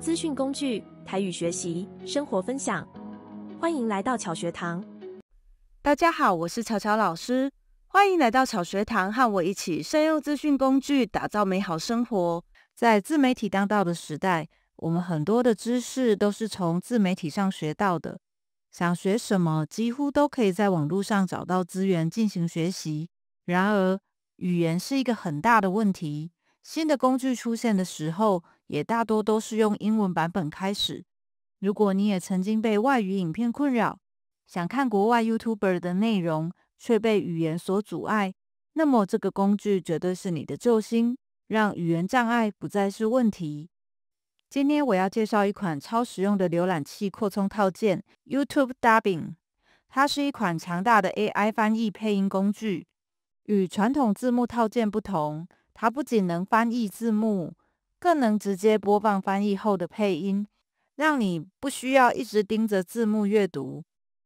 资讯工具、台语学习、生活分享，欢迎来到巧学堂。大家好，我是巧巧老师，欢迎来到巧学堂，和我一起善用资讯工具，打造美好生活。在自媒体当道的时代，我们很多的知识都是从自媒体上学到的，想学什么几乎都可以在网络上找到资源进行学习。然而，语言是一个很大的问题。新的工具出现的时候，也大多都是用英文版本开始。如果你也曾经被外语影片困扰，想看国外 YouTuber 的内容却被语言所阻碍，那么这个工具绝对是你的救星，让语言障碍不再是问题。今天我要介绍一款超实用的浏览器扩充套件 ——YouTube Dubbing，它是一款强大的 AI 翻译配音工具。与传统字幕套件不同，它不仅能翻译字幕。更能直接播放翻译后的配音，让你不需要一直盯着字幕阅读，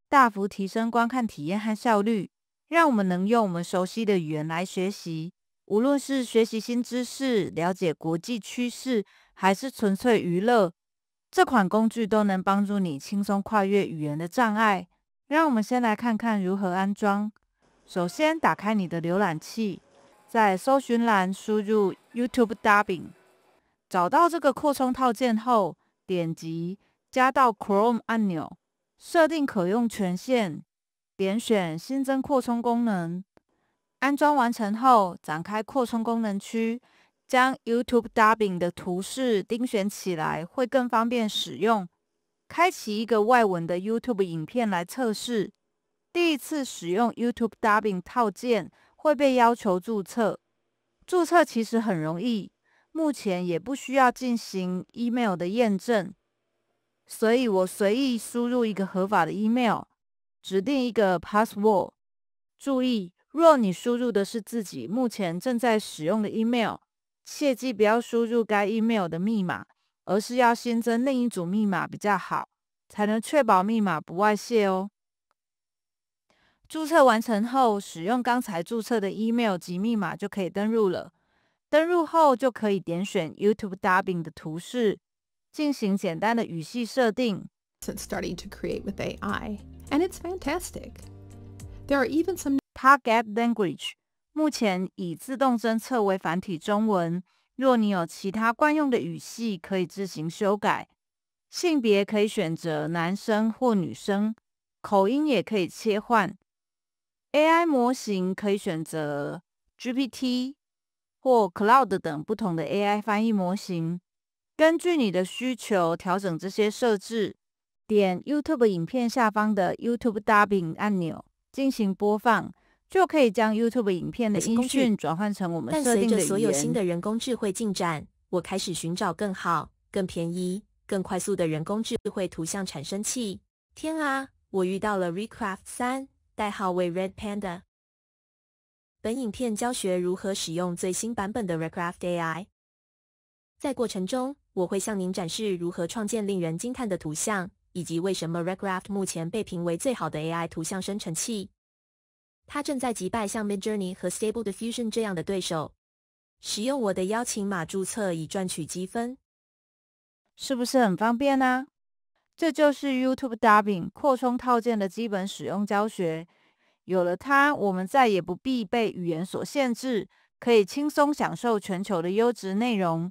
大幅提升观看体验和效率。让我们能用我们熟悉的语言来学习，无论是学习新知识、了解国际趋势，还是纯粹娱乐，这款工具都能帮助你轻松跨越语言的障碍。让我们先来看看如何安装。首先，打开你的浏览器，在搜寻栏输入 YouTube Dubbing。找到这个扩充套件后，点击加到 Chrome 按钮，设定可用权限，点选新增扩充功能。安装完成后，展开扩充功能区，将 YouTube Dubbing 的图示盯选起来，会更方便使用。开启一个外文的 YouTube 影片来测试。第一次使用 YouTube Dubbing 套件，会被要求注册。注册其实很容易。目前也不需要进行 email 的验证，所以我随意输入一个合法的 email，指定一个 password。注意，若你输入的是自己目前正在使用的 email，切记不要输入该 email 的密码，而是要新增另一组密码比较好，才能确保密码不外泄哦。注册完成后，使用刚才注册的 email 及密码就可以登录了。登入后就可以点选 YouTube dubbing 的图示，进行简单的语系设定。Since starting to create with AI, and it's fantastic, there are even some target language 目前以自动侦测为繁体中文。若你有其他惯用的语系，可以自行修改。性别可以选择男生或女生，口音也可以切换。AI 模型可以选择 GPT。或 Cloud 等不同的 AI 翻译模型，根据你的需求调整这些设置。点 YouTube 影片下方的 YouTube Dubbing 按钮进行播放，就可以将 YouTube 影片的音讯转换成我们设定的语言。但随着所有新的人工智慧进展，我开始寻找更好、更便宜、更快速的人工智慧图像产生器。天啊，我遇到了 Recraft 三，代号为 Red Panda。本影片教学如何使用最新版本的 Recraft AI。在过程中，我会向您展示如何创建令人惊叹的图像，以及为什么 Recraft 目前被评为最好的 AI 图像生成器。它正在击败像 MidJourney 和 Stable Diffusion 这样的对手。使用我的邀请码注册以赚取积分，是不是很方便呢？这就是 YouTube Dubbing 扩充套件的基本使用教学。有了它，我们再也不必被语言所限制，可以轻松享受全球的优质内容。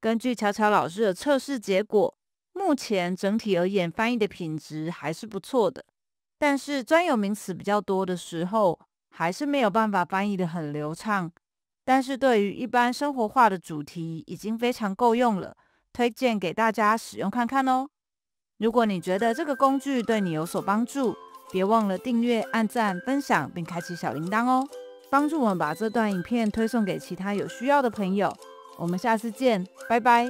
根据巧巧老师的测试结果，目前整体而言翻译的品质还是不错的，但是专有名词比较多的时候，还是没有办法翻译的很流畅。但是对于一般生活化的主题，已经非常够用了，推荐给大家使用看看哦。如果你觉得这个工具对你有所帮助，别忘了订阅、按赞、分享，并开启小铃铛哦，帮助我们把这段影片推送给其他有需要的朋友。我们下次见，拜拜。